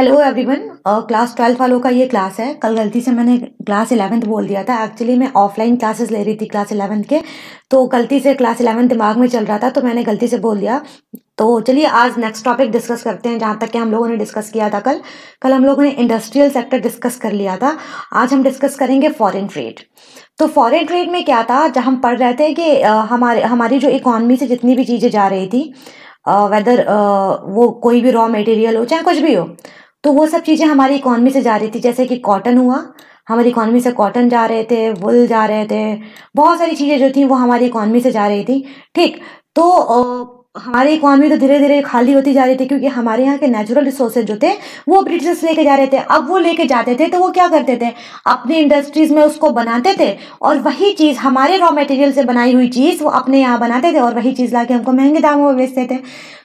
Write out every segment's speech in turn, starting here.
hello everyone class twelfth वालों का ये क्लास है कल गलती से मैंने क्लास इलेवंथ बोल दिया था एक्चुअली मैं ऑफलाइन क्लासेस ले रही थी क्लास इलेवंथ के तो गलती से क्लास इलेवंथ दिमाग में चल रहा था तो मैंने गलती से बोल दिया तो चलिए आज नेक्स्ट टॉपिक डिस्कस करते हैं जहाँ तक कि हम लोगों ने डिस्कस किया था कल कल हम लोगों ने इंडस्ट्रियल सेक्टर डिस्कस कर लिया था आज हम डिस्कस करेंगे फॉरन ट्रेड तो फॉरेन ट्रेड में क्या था जहाँ हम पढ़ रहे थे कि हमारे हमारी जो इकॉनमी से जितनी भी चीज़ें जा रही थी वेदर uh, uh, वो कोई भी रॉ मटेरियल हो चाहे कुछ भी हो तो वो सब चीज़ें हमारी इकॉनमी से जा रही थी जैसे कि कॉटन हुआ हमारी इकोनॉमी से कॉटन जा रहे थे वुल जा रहे थे बहुत सारी चीज़ें जो थी वो हमारी इकोनॉमी से जा रही थी ठीक तो हमारी इकोनॉमी तो धीरे धीरे खाली होती जा रही थी क्योंकि हमारे यहाँ के नेचुरल रिसोर्सेज जो थे वो ब्रिटिशर्स लेके जा रहे थे अब वो लेके जाते थे तो वो क्या करते थे अपनी इंडस्ट्रीज में उसको बनाते थे और वही चीज़ हमारे रॉ मटेरियल से बनाई हुई चीज़ वो अपने यहाँ बनाते थे और वही चीज़ ला हमको महंगे दामों में बेचते थे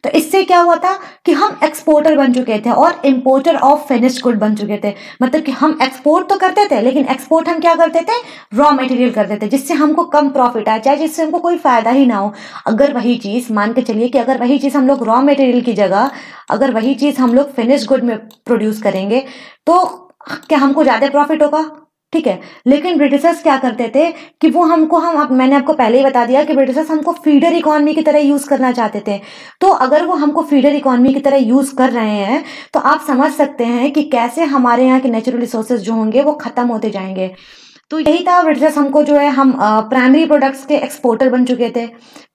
तो इससे क्या हुआ था कि हम एक्सपोर्टर बन चुके थे और इम्पोर्टर ऑफ फिनिश गुड बन चुके थे मतलब कि हम एक्सपोर्ट तो करते थे लेकिन एक्सपोर्ट हम क्या करते थे रॉ मटेरियल करते थे जिससे हमको कम प्रॉफिट आ चाहे जिससे हमको कोई फ़ायदा ही ना हो अगर वही चीज़ मान के लिए कि अगर वही चीज़ हम लोग रॉ मटेरियल की जगह अगर वही चीज़ हम लोग फिनिश गुड में प्रोड्यूस करेंगे तो क्या हमको ज़्यादा प्रॉफिट होगा ठीक है लेकिन ब्रिटिशर्स क्या करते थे कि वो हमको हम आप, मैंने आपको पहले ही बता दिया कि ब्रिटिशर्स हमको फीडर इकोनॉमी की तरह यूज़ करना चाहते थे तो अगर वो हमको फीडर इकोनॉमी की तरह यूज़ कर रहे हैं तो आप समझ सकते हैं कि कैसे हमारे यहाँ के नेचुरल रिसोर्सेज जो होंगे वो ख़त्म होते जाएंगे तो यही था ब्रिटिश हमको जो है हम प्राइमरी प्रोडक्ट्स के एक्सपोर्टर बन चुके थे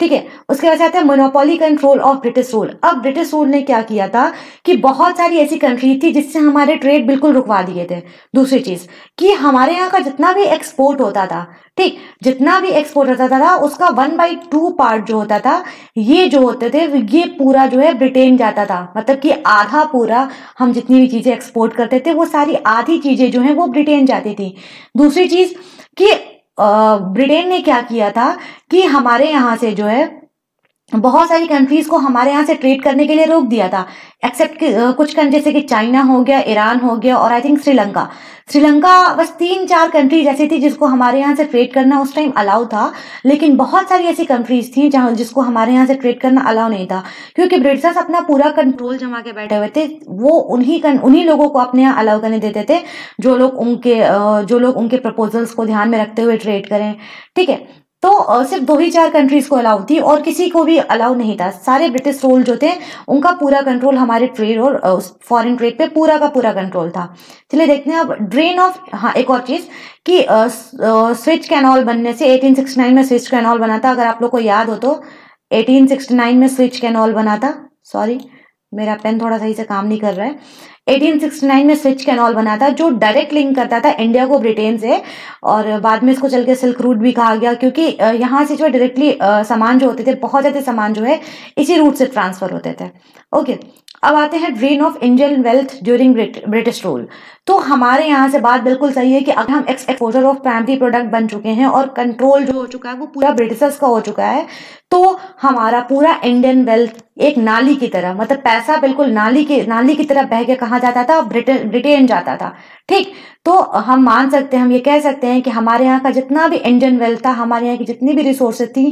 ठीक है उसके बाद आते हैं monopoly control of British rule अब ब्रिटिश रूल ने क्या किया था कि बहुत सारी ऐसी कंट्री थी जिससे हमारे ट्रेड बिल्कुल रुकवा दिए थे दूसरी चीज़ कि हमारे यहाँ का जितना भी एक्सपोर्ट होता था ठीक जितना भी एक्सपोर्ट होता था, उसका वन बाई टू पार्ट जो होता था ये जो होते थे ये पूरा जो है ब्रिटेन जाता था मतलब कि आधा पूरा हम जितनी भी चीज़ें एक्सपोर्ट करते थे वो सारी आधी चीज़ें जो है वो ब्रिटेन जाती थी दूसरी चीज़ चीज कि ब्रिटेन ने क्या किया था कि हमारे यहाँ से जो है बहुत सारी कंट्रीज़ को हमारे यहाँ से ट्रेड करने के लिए रोक दिया था एक्सेप्ट कुछ कंट्री जैसे कि चाइना हो गया ईरान हो गया और आई थिंक श्रीलंका श्रीलंका बस तीन चार कंट्रीज ऐसी थी जिसको हमारे यहाँ से ट्रेड करना उस टाइम अलाउ था लेकिन बहुत सारी ऐसी कंट्रीज थी जहाँ जिसको हमारे यहाँ से ट्रेड करना अलाउ नहीं था क्योंकि ब्रिटिशर्स अपना पूरा कंट्रोल जमा के बैठे हुए थे वो उन्हीं उन्हीं लोगों को अपने यहाँ अलाउ करने देते थे जो लोग उनके जो लोग उनके प्रपोजल्स को ध्यान में रखते हुए ट्रेड करें ठीक है तो सिर्फ दो ही चार कंट्रीज को अलाउ थी और किसी को भी अलाउ नहीं था सारे ब्रिटिश रूल जो थे उनका पूरा कंट्रोल हमारे ट्रेड और फॉरेन ट्रेड पे पूरा का पूरा कंट्रोल था चलिए देखते हैं अब ड्रेन ऑफ हाँ एक और चीज कि स्विच कैनॉल बनने से 1869 में स्विच कैनॉल बना था अगर आप लोग को याद हो तो एटीन में स्विच कैनॉल बना था सॉरी मेरा पेन थोड़ा सही से काम नहीं कर रहा है 1869 में स्विच कैनॉल बना था जो डायरेक्ट लिंक करता था इंडिया को ब्रिटेन से और बाद में इसको चल के सिल्क रूट भी कहा गया क्योंकि यहाँ से जो है डायरेक्टली सामान जो होते थे बहुत ज़्यादा सामान जो है इसी रूट से ट्रांसफ़र होते थे ओके अब आते हैं drain of Indian wealth during British rule तो हमारे यहाँ से बात बिल्कुल सही है कि अगर हम एक्सपोजर ऑफ प्राइमरी प्रोडक्ट बन चुके हैं और कंट्रोल जो हो चुका है वो पूरा ब्रिटिशर्स का हो चुका है तो हमारा पूरा इंडियन वेल्थ एक नाली की तरह मतलब पैसा बिल्कुल नाली के नाली की तरह बह के कहा जाता था ब्रिटेन ब्रिटेन जाता था ठीक तो हम मान सकते हैं हम ये कह सकते हैं कि हमारे यहाँ का जितना भी इंडियन वेल्थ था हमारे यहाँ की जितनी भी रिसोर्स थी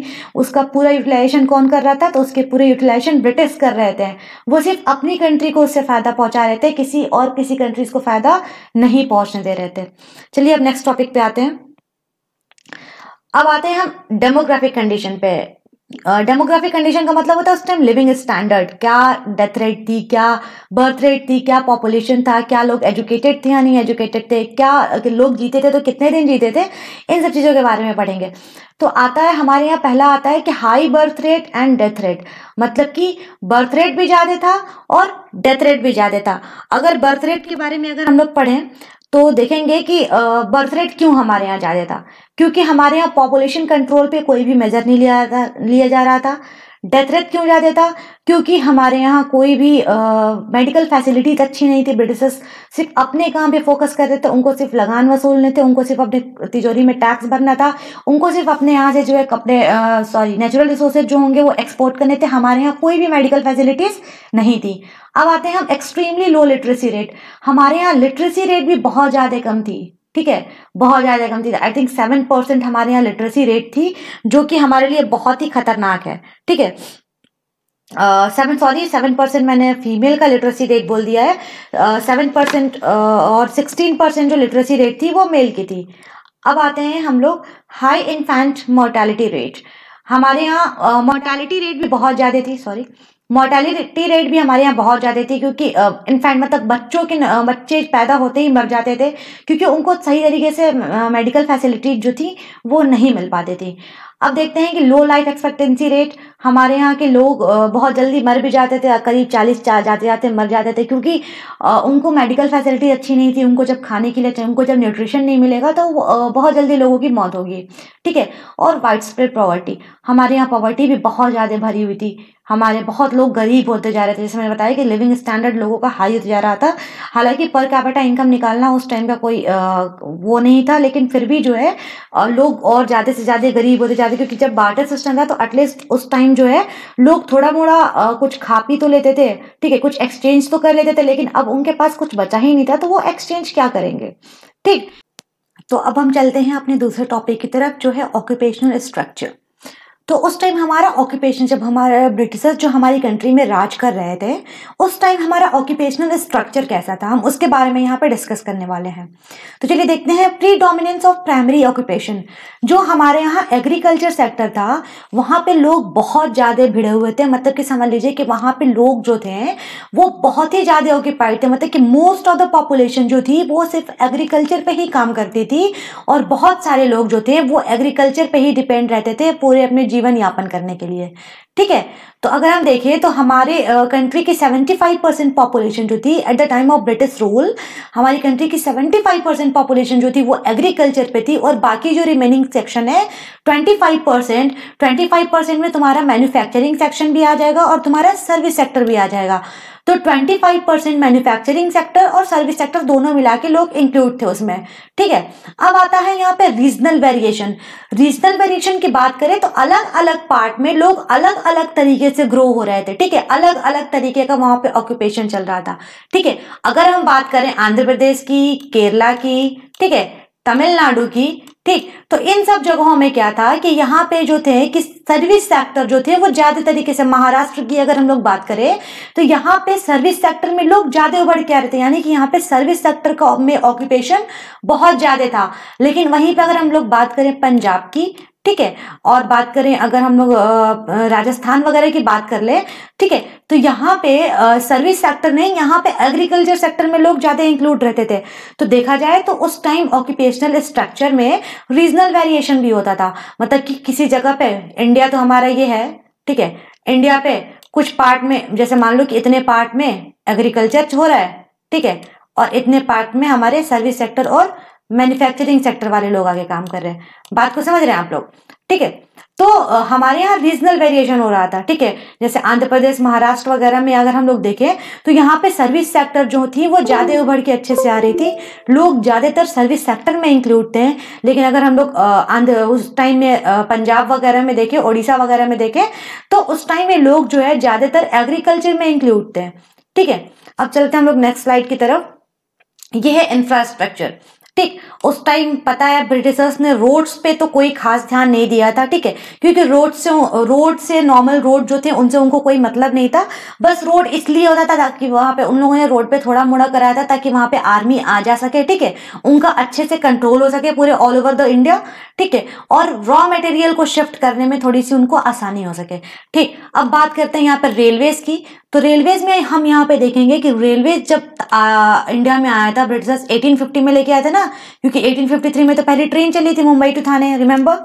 उसका पूरा यूटिलाइजेशन कौन कर रहा था तो उसके पूरे यूटिलाइजेशन ब्रिटिश कर रहे थे वो सिर्फ अपनी कंट्री को उससे फ़ायदा पहुँचा रहे थे किसी और किसी कंट्रीज को फ़ायदा नहीं पहुँचने दे रहे थे चलिए अब नेक्स्ट टॉपिक पे आते हैं अब आते हैं हम डेमोग्राफिक कंडीशन पे डेमोग्राफिक कंडीशन का मतलब होता है उस टाइम लिविंग स्टैंडर्ड क्या डेथ रेट थी क्या बर्थ रेट थी क्या पॉपुलेशन था क्या लोग एजुकेटेड थे या नहीं एजुकेटेड थे क्या लोग जीते थे तो कितने दिन जीते थे इन सब चीज़ों के बारे में पढ़ेंगे तो आता है हमारे यहाँ पहला आता है कि high birth rate and death rate मतलब कि बर्थ रेट भी ज़्यादा था और डेथ रेट भी ज़्यादा था अगर बर्थ रेट के बारे में अगर हम लोग पढ़ें तो देखेंगे कि बर्थ रेट क्यों हमारे यहाँ ज़्यादा था क्योंकि हमारे यहाँ पॉपुलेशन कंट्रोल पे कोई भी मेजर नहीं लिया लिया जा रहा था डेथ रेट क्यों ज़्यादा था क्योंकि हमारे यहाँ कोई भी मेडिकल फैसिलिटी अच्छी नहीं थी ब्रिटिशर्स सिर्फ अपने काम पे फोकस करते थे उनको सिर्फ लगान वसूलने थे उनको सिर्फ अपने तिजोरी में टैक्स भरना था उनको सिर्फ अपने यहाँ से जो है अपने सॉरी नेचुरल रिसोर्सेज जो होंगे वो एक्सपोर्ट करने थे हमारे यहाँ कोई भी मेडिकल फैसिलिटीज़ नहीं थी अब आते हैं हम एक्सट्रीमली लो लिटरेसी रेट हमारे यहाँ लिटरेसी रेट भी बहुत ज़्यादा कम थी ठीक है बहुत ज़्यादा कम थी आई थिंक सेवन परसेंट हमारे यहाँ लिटरेसी रेट थी जो कि हमारे लिए बहुत ही खतरनाक है ठीक है सेवन सॉरी सेवन परसेंट मैंने फीमेल का लिटरेसी रेट बोल दिया है सेवन uh, परसेंट uh, और सिक्सटीन परसेंट जो लिटरेसी रेट थी वो मेल की थी अब आते हैं हम लोग हाई इन्फेंट मोर्टेलिटी रेट हमारे यहाँ मोर्टेलिटी रेट भी बहुत ज़्यादा थी सॉरी मोर्टेलिटी रेट भी हमारे यहाँ बहुत ज़्यादा थी क्योंकि इनफैक्ट मतलब बच्चों के बच्चे पैदा होते ही मर जाते थे क्योंकि उनको सही तरीके से मेडिकल फैसिलिटी जो थी वो नहीं मिल पाती थी अब देखते हैं कि लो लाइफ एक्सपेक्टेंसी रेट हमारे यहाँ के लोग बहुत जल्दी मर भी जाते थे करीब चालीस चार जाते जाते मर जाते थे क्योंकि उनको मेडिकल फैसिलिटी अच्छी नहीं थी उनको जब खाने के लिए उनको जब न्यूट्रिशन नहीं मिलेगा तो बहुत जल्दी लोगों की मौत होगी ठीक है और वाइड स्प्रेड पॉवर्टी हमारे यहाँ पॉवर्टी भी बहुत ज़्यादा भरी हुई थी हमारे बहुत लोग गरीब होते जा रहे थे जैसे मैंने बताया कि लिविंग स्टैंडर्ड लोगों का हाई होता जा रहा था हालांकि पर कैपिटा इनकम निकालना उस टाइम का कोई वो नहीं था लेकिन फिर भी जो है लोग और ज़्यादा से ज़्यादा गरीब होते जा जाती क्योंकि जब बाटर सिस्टम था तो एटलीस्ट उस टाइम जो है लोग थोड़ा मोड़ा कुछ खा पी तो लेते थे ठीक है कुछ एक्सचेंज तो कर लेते थे लेकिन अब उनके पास कुछ बचा ही नहीं था तो वो एक्सचेंज क्या करेंगे ठीक तो अब हम चलते हैं अपने दूसरे टॉपिक की तरफ जो है ऑक्यूपेशनल स्ट्रक्चर तो उस टाइम हमारा ऑक्यूपेशन जब हमारे ब्रिटिशर्स जो हमारी कंट्री में राज कर रहे थे उस टाइम हमारा ऑक्यूपेशनल स्ट्रक्चर कैसा था हम उसके बारे में यहाँ पे डिस्कस करने वाले हैं तो चलिए देखते हैं predominance of primary occupation जो हमारे यहाँ एग्रीकल्चर सेक्टर था वहाँ पे लोग बहुत ज़्यादा भिड़े हुए थे मतलब कि समझ लीजिए कि वहाँ पे लोग जो थे वो बहुत ही ज़्यादा ऑक्यूपाइड थे मतलब कि मोस्ट ऑफ द पॉपुलेशन जो थी वो सिर्फ एग्रीकल्चर पर ही काम करती थी और बहुत सारे लोग जो थे वो एग्रीकल्चर पर ही डिपेंड रहते थे पूरे अपने जीवन यापन करने के लिए ठीक है तो अगर हम देखें तो हमारे कंट्री की 75 परसेंट पॉपुलेशन जो थी at the time of British rule हमारी कंट्री की 75 परसेंट परसेंट पॉपुलेशन जो थी वो एग्रीकल्चर पे थी और बाकी जो रिमेनिंग सेक्शन है twenty five percent twenty five percent में तुम्हारा मैन्युफैक्चरिंग सेक्शन भी आ जाएगा और तुम्हारा सर्विस सेक्टर भी आ जाएगा तो 25 परसेंट मैन्युफैक्चरिंग सेक्टर और सर्विस सेक्टर दोनों मिला के लोग इंक्लूड थे उसमें ठीक है अब आता है यहाँ पे रीजनल वेरिएशन रीजनल वेरिएशन की बात करें तो अलग अलग पार्ट में लोग अलग अलग तरीके से ग्रो हो रहे थे ठीक है अलग अलग तरीके का वहां पे ऑक्यूपेशन चल रहा था ठीक है अगर हम बात करें आंध्र प्रदेश की केरला की की ठीक है तमिलनाडु की ठीक तो इन सब जगहों में क्या था कि यहाँ पे जो थे कि सर्विस सेक्टर जो थे वो ज्यादा तरीके से महाराष्ट्र की अगर हम लोग बात करें तो यहाँ पे सर्विस सेक्टर में लोग ज्यादा उभर के आ रहे थे यानी कि यहाँ पे सर्विस सेक्टर का में ऑक्यूपेशन बहुत ज्यादा था लेकिन वहीं पे अगर हम लोग बात करें पंजाब की ठीक है और बात करें अगर हम लोग राजस्थान वगैरह की बात कर ले ठीक है तो यहाँ पे सर्विस सेक्टर नहीं यहाँ पे एग्रीकल्चर सेक्टर में लोग ज़्यादा इंक्लूड रहते थे तो देखा जाए तो उस टाइम ऑक्यूपेशनल स्ट्रक्चर में रीजनल वेरिएशन भी होता था मतलब कि किसी जगह पे इंडिया तो हमारा ये है ठीक है इंडिया पे कुछ पार्ट में जैसे मान लो कि इतने पार्ट में एग्रीकल्चर हो रहा है ठीक है और इतने पार्ट में हमारे सर्विस सेक्टर और मैन्युफैक्चरिंग सेक्टर वाले लोग आगे काम कर रहे हैं बात को समझ रहे हैं आप लोग ठीक है तो हमारे यहाँ रीजनल वेरिएशन हो रहा था ठीक है जैसे आंध्र प्रदेश महाराष्ट्र वगैरह में अगर हम लोग देखें तो यहाँ पे सर्विस सेक्टर जो थी वो ज़्यादा उभर के अच्छे से आ रही थी लोग ज़्यादातर सर्विस सेक्टर में इंक्लूड थे लेकिन अगर हम लोग आंध्र उस टाइम में पंजाब वगैरह में देखें ओडिशा वगैरह में देखें तो उस टाइम में लोग जो है ज़्यादातर एग्रीकल्चर में इंक्लूड थे ठीक है अब चलते हैं हम लोग नेक्स्ट स्लाइड की तरफ यह है इंफ्रास्ट्रक्चर ठीक उस टाइम पता है ब्रिटिशर्स ने रोड्स पे तो कोई खास ध्यान नहीं दिया था ठीक है क्योंकि रोड से रोड से नॉर्मल रोड जो थे उनसे उनको कोई मतलब नहीं था बस रोड इसलिए होता था ताकि वहाँ पे उन लोगों ने रोड पे थोड़ा मोड़ा कराया था ताकि वहाँ पे आर्मी आ जा सके ठीक है उनका अच्छे से कंट्रोल हो सके पूरे ऑल ओवर द इंडिया ठीक है और रॉ मटेरियल को शिफ्ट करने में थोड़ी सी उनको आसानी हो सके ठीक अब बात करते हैं यहाँ पर रेलवेज की तो रेलवेज में हम यहाँ पे देखेंगे कि रेलवेज जब आ, इंडिया में आया था ब्रिटिशर्स 1850 में लेके आया था ना क्योंकि 1853 में तो पहली ट्रेन चली थी मुंबई टू थाने रिमेंबर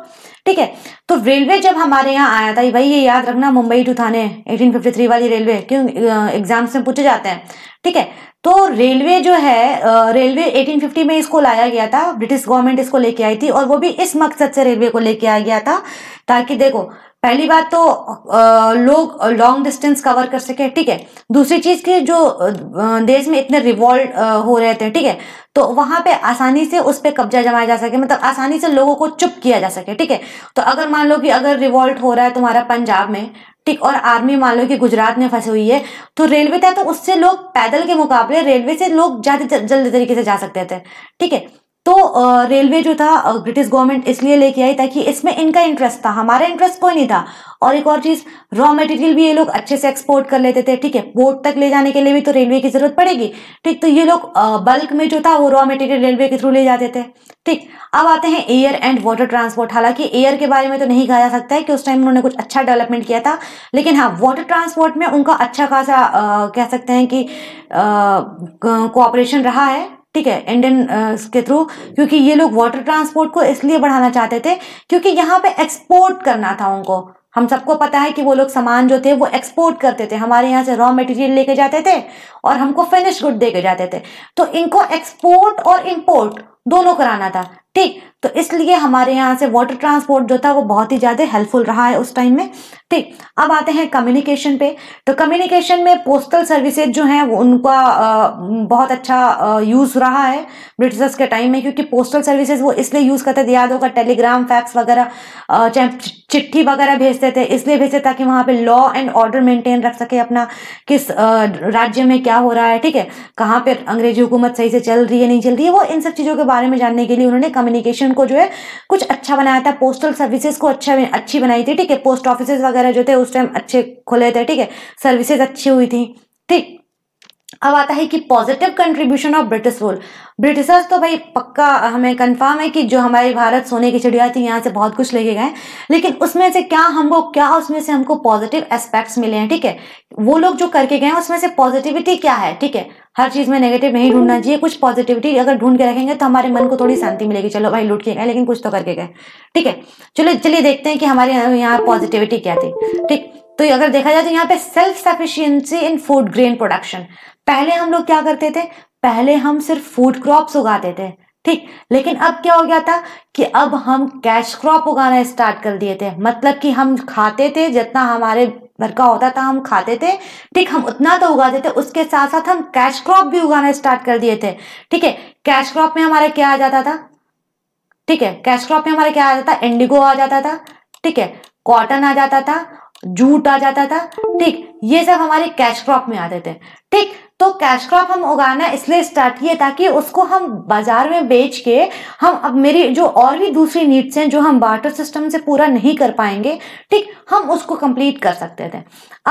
ठीक है तो रेलवे जब हमारे यहाँ आया था भाई ये याद रखना मुंबई टू थाने 1853 वाली रेलवे क्यों एग्जाम्स में पूछे जाते हैं ठीक है तो रेलवे जो है रेलवे 1850 में इसको लाया गया था ब्रिटिश गवर्नमेंट इसको लेके आई थी और वो भी इस मकसद से रेलवे को लेके आया गया था ताकि देखो पहली बात तो आ, लोग लॉन्ग डिस्टेंस कवर कर सके ठीक है दूसरी चीज़ की जो देश में इतने रिवॉल्ट हो रहे थे ठीक है तो वहां पे आसानी से उस पर कब्जा जमाया जा सके मतलब आसानी से लोगों को चुप किया जा सके ठीक है तो अगर मान लो कि अगर रिवॉल्ट हो रहा है तुम्हारा पंजाब में ठीक और आर्मी मान लो कि गुजरात में फंसी हुई है तो रेलवे था तो उससे लोग पैदल के मुकाबले रेलवे से लोग ज़्यादा जल्दी तरीके से जा सकते थे ठीक है तो रेलवे जो था ब्रिटिश गवर्नमेंट इसलिए लेके आई ताकि इसमें इनका इंटरेस्ट था हमारा इंटरेस्ट कोई नहीं था और एक और चीज़ रॉ मटेरियल भी ये लोग अच्छे से एक्सपोर्ट कर लेते थे ठीक है पोर्ट तक ले जाने के लिए भी तो रेलवे की ज़रूरत पड़ेगी ठीक तो ये लोग बल्क में जो था वो रॉ मटेरियल रेलवे के थ्रू ले जाते थे ठीक अब आते हैं एयर एंड वाटर ट्रांसपोर्ट हालांकि एयर के बारे में तो नहीं कहा जा सकता है कि उस टाइम उन्होंने कुछ अच्छा डेवलपमेंट किया था लेकिन हाँ वाटर ट्रांसपोर्ट में उनका अच्छा खासा कह सकते हैं कि कोऑपरेशन रहा है ठीक है इंडियन uh, के थ्रू क्योंकि ये लोग वाटर ट्रांसपोर्ट को इसलिए बढ़ाना चाहते थे क्योंकि यहाँ पे एक्सपोर्ट करना था उनको हम सबको पता है कि वो लोग सामान जो थे वो एक्सपोर्ट करते थे हमारे यहाँ से रॉ मटेरियल लेके जाते थे और हमको फिनिश गुड दे के जाते थे तो इनको एक्सपोर्ट और इम्पोर्ट दोनों कराना था ठीक तो इसलिए हमारे यहाँ से वाटर ट्रांसपोर्ट जो था वो बहुत ही ज़्यादा हेल्पफुल रहा है उस टाइम में ठीक अब आते हैं कम्युनिकेशन पे तो कम्युनिकेशन में पोस्टल सर्विसेज जो हैं वो उनका बहुत अच्छा यूज़ रहा है ब्रिटिशर्स के टाइम में क्योंकि पोस्टल सर्विसेज वो इसलिए यूज़ करते थे याद होगा टेलीग्राम फैक्स वगैरह चिट्ठी वगैरह भेजते थे इसलिए भेजते ताकि वहाँ पे लॉ एंड ऑर्डर मेंटेन रख सके अपना किस राज्य में क्या हो रहा है ठीक है कहाँ पे अंग्रेजी हुकूमत सही से चल रही है नहीं चल रही है वो इन सब चीज़ों के बारे में जानने के लिए उन्होंने कम्युनिकेशन को जो है कुछ अच्छा बनाया था पोस्टल सर्विसेज को अच्छा अच्छी बनाई थी ठीक है पोस्ट ऑफिसेज वगैरह जो थे उस टाइम अच्छे खुले थे ठीक है सर्विसेज अच्छी हुई थी ठीक अब आता है कि positive contribution of British rule Britishers तो भाई पक्का हमें कंफर्म है कि जो हमारे भारत सोने की चिड़िया थी यहाँ से बहुत कुछ लेके गए लेकिन उसमें से क्या हमको क्या उसमें से हमको पॉजिटिव एस्पेक्ट्स मिले हैं ठीक है वो लोग जो करके गए उसमें से पॉजिटिविटी क्या है ठीक है हर चीज़ में नेगेटिव नहीं ढूंढना चाहिए कुछ पॉजिटिविटी अगर ढूंढ के रखेंगे तो हमारे मन को थोड़ी शांति मिलेगी चलो भाई लुट के गए लेकिन कुछ तो करके गए ठीक है चलो चलिए देखते हैं कि हमारे यहाँ पॉजिटिविटी क्या थी ठीक तो अगर देखा जाए तो यहाँ पे self sufficiency in food grain production पहले हम लोग क्या करते थे पहले हम सिर्फ फूड क्रॉप्स उगाते थे ठीक लेकिन अब क्या हो गया था कि अब हम कैश क्रॉप उगाना स्टार्ट कर दिए थे मतलब कि हम खाते थे जितना हमारे घर का होता था हम खाते थे ठीक हम उतना तो उगाते थे उसके साथ साथ हम कैश क्रॉप भी उगाना स्टार्ट कर दिए थे ठीक है कैश क्रॉप में हमारा क्या आ जाता था ठीक है कैश क्रॉप में हमारा क्या आ जाता इंडिगो आ जाता था ठीक है कॉटन आ जाता था जूट आ जाता था ठीक ये सब हमारे कैश क्रॉप में आते थे ठीक तो कैश क्रॉप हम उगाना इसलिए स्टार्ट किए ताकि उसको हम बाजार में बेच के हम अब मेरी जो और भी दूसरी नीड्स हैं जो हम वाटर सिस्टम से पूरा नहीं कर पाएंगे ठीक हम उसको कंप्लीट कर सकते थे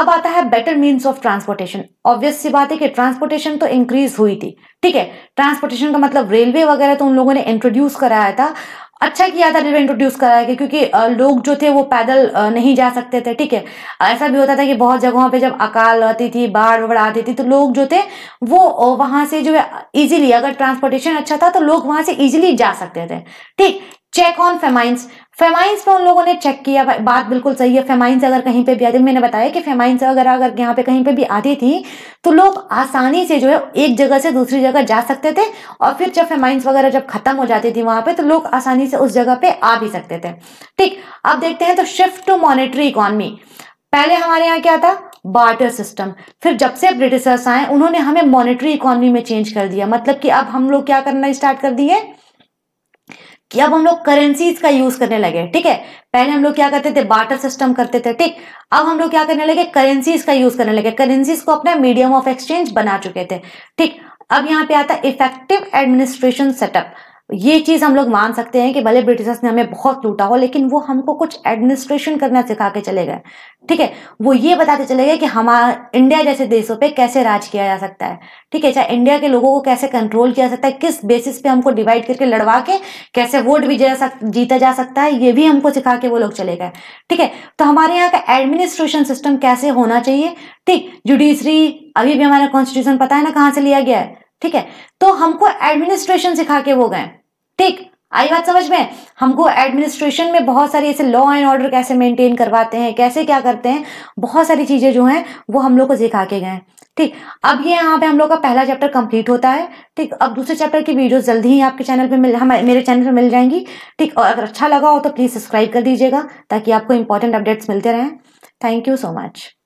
अब आता है better means of transportation obvious सी बात है कि ट्रांसपोर्टेशन तो इंक्रीज हुई थी ठीक है ट्रांसपोर्टेशन का मतलब रेलवे वगैरह तो उन लोगों ने इंट्रोड्यूस कराया था अच्छा किया था रेलवे इंट्रोड्यूस कराया गया क्योंकि लोग जो थे वो पैदल नहीं जा सकते थे ठीक है ऐसा भी होता था कि बहुत जगहों पे जब अकाल आती थी बाढ़ वाढ़ आती थी तो लोग जो थे वो वहाँ से जो है ईजिली अगर ट्रांसपोर्टेशन अच्छा था तो लोग वहाँ से ईजिली जा सकते थे ठीक चेक ऑन फेमाइंस फेमाइंस पे उन लोगों ने चेक किया बात बिल्कुल सही है फेमाइंस अगर कहीं पे भी आती मैंने बताया कि फेमाइंस अगर अगर यहाँ पे कहीं पे भी आती थी तो लोग आसानी से जो है एक जगह से दूसरी जगह जा सकते थे और फिर जब फेमाइंस वगैरह जब खत्म हो जाती थी वहां पे तो लोग आसानी से उस जगह पे आ भी सकते थे ठीक अब देखते हैं तो शिफ्ट टू मॉनिटरी इकोनॉमी पहले हमारे यहाँ क्या था बार्टर सिस्टम फिर जब से ब्रिटिशर्स आए उन्होंने हमें मॉनिटरी इकोनॉमी में चेंज कर दिया मतलब कि अब हम लोग क्या करना स्टार्ट कर दिए कि अब हम लोग करेंसीज का यूज करने लगे ठीक है पहले हम लोग क्या करते थे बाटर सिस्टम करते थे ठीक अब हम लोग क्या करने लगे करेंसीज का यूज करने लगे करेंसीज को अपना मीडियम ऑफ एक्सचेंज बना चुके थे ठीक अब यहाँ पे आता है इफेक्टिव एडमिनिस्ट्रेशन सेटअप ये चीज़ हम लोग मान सकते हैं कि भले ब्रिटिशर्स ने हमें बहुत लूटा हो लेकिन वो हमको कुछ एडमिनिस्ट्रेशन करना सिखा के चले गए ठीक है वो ये बताते चले गए कि हमारा इंडिया जैसे देशों पे कैसे राज किया जा सकता है ठीक है चाहे इंडिया के लोगों को कैसे कंट्रोल किया जा सकता है किस बेसिस पे हमको डिवाइड करके लड़वा के कैसे वोट भी जा सक, जीता जा सकता है ये भी हमको सिखा के वो लोग चले गए ठीक है तो हमारे यहाँ का एडमिनिस्ट्रेशन सिस्टम कैसे होना चाहिए ठीक जुडिशरी अभी भी हमारा कॉन्स्टिट्यूशन पता है ना कहाँ से लिया गया है ठीक है तो हमको एडमिनिस्ट्रेशन सिखा के वो गए ठीक आई बात समझ में हमको एडमिनिस्ट्रेशन में बहुत सारी ऐसे लॉ एंड ऑर्डर कैसे मेंटेन करवाते हैं कैसे क्या करते हैं बहुत सारी चीज़ें जो हैं वो हम लोग को सिखा के गए ठीक अब ये यहाँ पे हम लोग का पहला चैप्टर कंप्लीट होता है ठीक अब दूसरे चैप्टर की वीडियो जल्दी ही आपके चैनल पे मिल हमारे मेरे चैनल पे मिल जाएंगी ठीक और अगर अच्छा लगा हो तो प्लीज़ सब्सक्राइब कर दीजिएगा ताकि आपको इंपॉर्टेंट अपडेट्स मिलते रहें थैंक यू सो मच